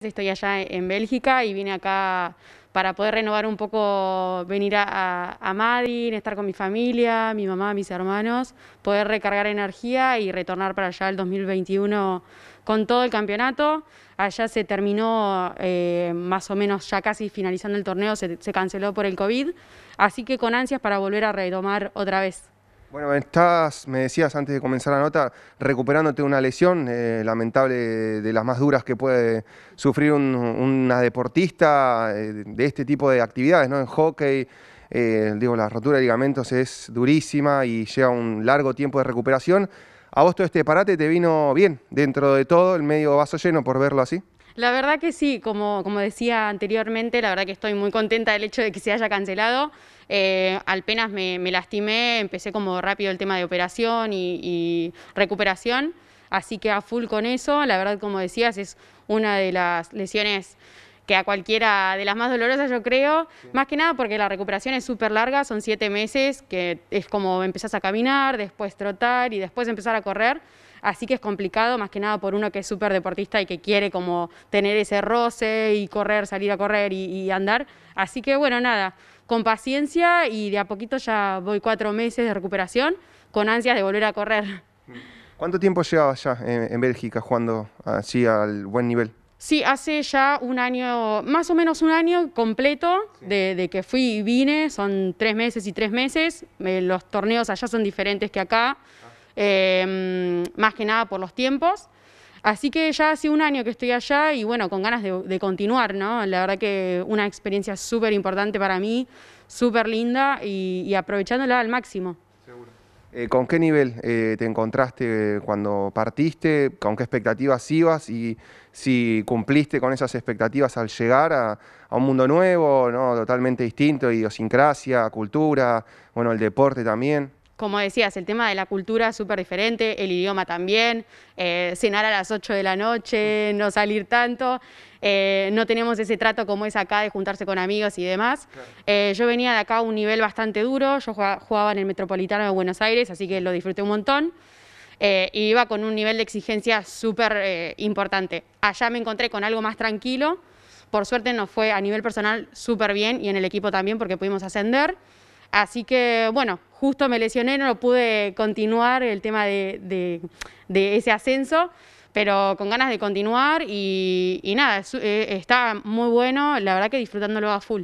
Estoy allá en Bélgica y vine acá para poder renovar un poco, venir a, Madrid, estar con mi familia, mi mamá, mis hermanos, poder recargar energía y retornar para allá el 2021 con todo el campeonato. Allá se terminó eh, más o menos ya casi finalizando el torneo, se, se canceló por el COVID, así que con ansias para volver a retomar otra vez. Bueno, estás, me decías antes de comenzar la nota, recuperándote una lesión eh, lamentable de las más duras que puede sufrir un, una deportista eh, de este tipo de actividades, ¿no? En hockey, eh, digo, la rotura de ligamentos es durísima y lleva un largo tiempo de recuperación. ¿A vos todo este parate te vino bien dentro de todo, el medio vaso lleno, por verlo así? La verdad que sí, como, como decía anteriormente, la verdad que estoy muy contenta del hecho de que se haya cancelado. Eh, apenas me, lastimé, empecé como rápido el tema de operación y recuperación, así que a full con eso. La verdad, como decías, es una de las lesiones que a cualquiera de las más dolorosas, yo creo. Más que nada porque la recuperación es súper larga, son siete meses, que es como empezás a caminar, después trotar y después empezar a correr. Así que es complicado, más que nada por uno que es súper deportista y que quiere como tener ese roce y correr, salir a correr y, andar. Así que bueno, nada, con paciencia y de a poquito ya voy cuatro meses de recuperación con ansias de volver a correr. ¿Cuánto tiempo llevabas ya en, en Bélgica jugando así al buen nivel? Sí, hace ya un año, más o menos un año completo de, que fui y vine, son tres meses y tres meses, los torneos allá son diferentes que acá, ah. em, más que nada por los tiempos. Así que ya hace un año que estoy allá y bueno, con ganas de, continuar, ¿no? La verdad que una experiencia súper importante para mí, súper linda y aprovechándola al máximo. Eh, ¿Con qué nivel eh, te encontraste eh, cuando partiste? ¿Con qué expectativas ibas? Y si cumpliste con esas expectativas al llegar a, un mundo nuevo, ¿no? totalmente distinto, idiosincrasia, cultura, bueno, el deporte también como decías, el tema de la cultura es súper diferente, el idioma también, eh, cenar a las 8 de la noche, no salir tanto, eh, no tenemos ese trato como es acá de juntarse con amigos y demás. Eh, yo venía de acá a un nivel bastante duro, yo jugaba, en el Metropolitano de Buenos Aires, así que lo disfruté un montón. y iba con un nivel de exigencia súper importante. Allá me encontré con algo más tranquilo. Por suerte nos fue a nivel personal súper bien y en el equipo también porque pudimos ascender. Así que, bueno, justo me lesioné, no pude continuar el tema de, ese ascenso, pero con ganas de continuar y, nada, eh, está muy bueno, la verdad que disfrutándolo a full.